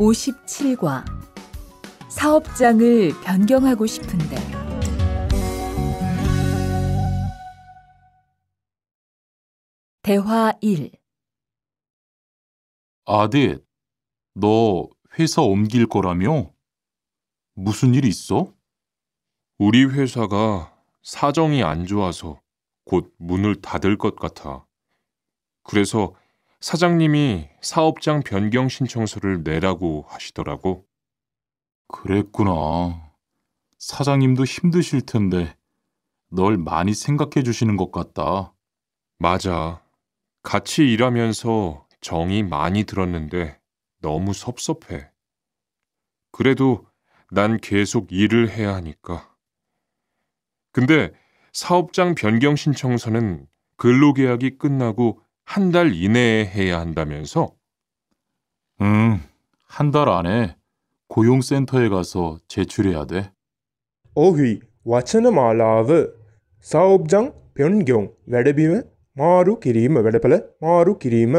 57과 사업장을 변경하고 싶은데 대화 1 아들, 너 회사 옮길 거라며? 무슨 일 있어? 우리 회사가 사정이 안 좋아서 곧 문을 닫을 것 같아. 그래서 사장님이 사업장 변경 신청서를 내라고 하시더라고. 그랬구나. 사장님도 힘드실 텐데 널 많이 생각해 주시는 것 같다. 맞아. 같이 일하면서 정이 많이 들었는데 너무 섭섭해. 그래도 난 계속 일을 해야 하니까. 근데 사업장 변경 신청서는 근로계약이 끝나고 한달 이내에 해야 한다면서? 음, 한달 안에 고용센터에 가서 제출해야 돼. ඔහුයි වචන මාලාව සෞබ්ජං පෙන්ගොන් වැඩබිම මාරු කිරීම වැඩපළ මාරු කිරීම.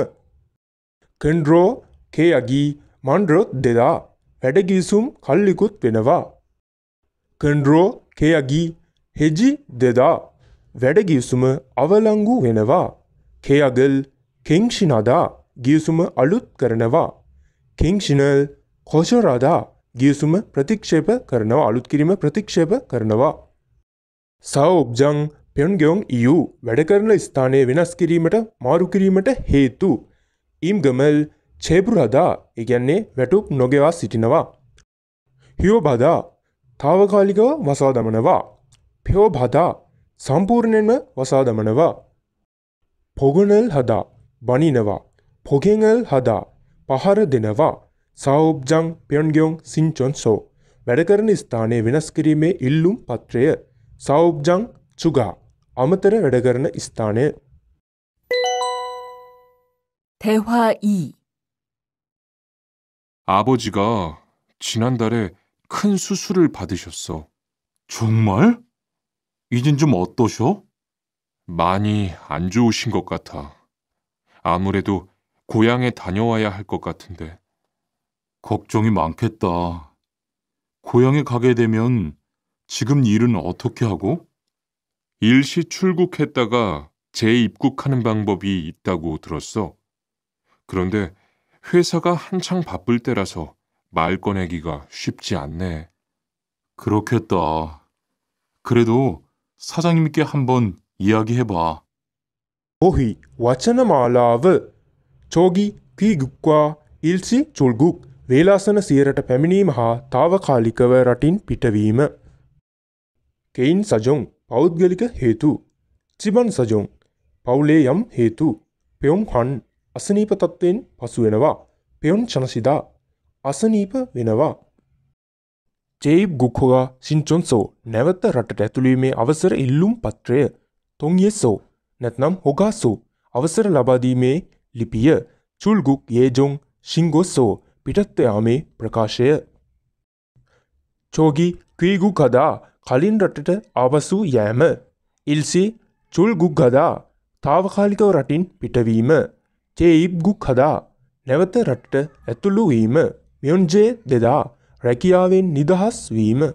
කන්ඩ්‍රෝ කේයගී මන්ඩ්‍රොත් දෙදා වැඩගිසුම් කල්ලිකුත් වෙනවා. කන්ඩ්‍රෝ කේයගී හෙජි දෙදා වැඩගිසුම අවලංගු වෙනවා. කේයගල් කෙංක්ෂිනදා ගියසුම අලුත් කරනවා. කිංක්ෂිනල් කොෂරාදා ගියසුම ප්‍රතික්ෂේප කරනවා අලුත් කිරීම ප්‍රතික්ෂේප කරනවා. සවෝබ්ජං පෙන්ගෙවුන් EU වැඩ කරන ස්ථානය වෙනස් කිරීමට මාරුකිරීමට හේතු. ඉම්ගමල් චේපුරදා ඉගැන්නේ වැටුප් නොගෙවා සිටිනවා. හියෝබදා තාවකාලිකව වසා දමනවා. පෙෝබදා සම්පූර්ණයෙන්ම වසා දමනවා. 복원을 하다, 바니네와 복행을 하다, පහරදිනවා, සෞබ්ජං පෙන්ගියෝන් සිංචොන්සෝ, වැඩකරන ස්ථානය වෙනස් කිරීමේ ඉල්ලුම් පත්‍රය සෞබ්ජං චුගා අමතර වැඩකරන ස්ථානය 대화 2 아버지가 지난달에 큰 수술을 받으셨어. 정말? 이젠 좀 어떠셔? 많이 안 좋으신 것 같아. 아무래도 고향에 다녀와야 할 것 같은데. 걱정이 많겠다. 고향에 가게 되면 지금 일은 어떻게 하고? 일시 출국했다가 재입국하는 방법이 있다고 들었어. 그런데 회사가 한창 바쁠 때라서 말 꺼내기가 쉽지 않네. 그렇겠다. 그래도 사장님께 한번 이야기해봐. 오희 වචනමාලාව 조기 귀국과 일시 졸국 වේලාසන සියයට පැමිණීම හා తాවකාලිකව රටින් පිටවීම. කෙයින් සජොන් පෞද්ගලික හේතු. චිබන් සජොන් පවුලේ යම් හේතු. පෙවුම් හන් අසනීප තත්ත්වයෙන් පසුවෙනවා. පෙවුම් චනසිදා අසනීප වෙනවා. ජෙයිබ් ගුක්හොගා ශින්චොන්සෝ නැවත රටට ඇතුළීමේ අවසර ඉල්ලුම් පත්‍රය තොංයෙසෝ නැත්නම් හොගාසෝ අවසර ලබාදීමේ ලිපිය චුල්ගුක් ඒජොං ශිංගොස්සෝ පිටත්වයාමේ ප්‍රකාශය. චෝගි කීගු කදා කලින් රටට ආවසූ යෑම. ඉල්සි චුල්ගුක් ගදා තාවකාලිකව රටින් පිටවීම. චේයිබ් ගුක් හදා නැවත රටට ඇතුළුවීම මියොන්ජේ දෙදා රැකියාවෙන් නිදහස් වීම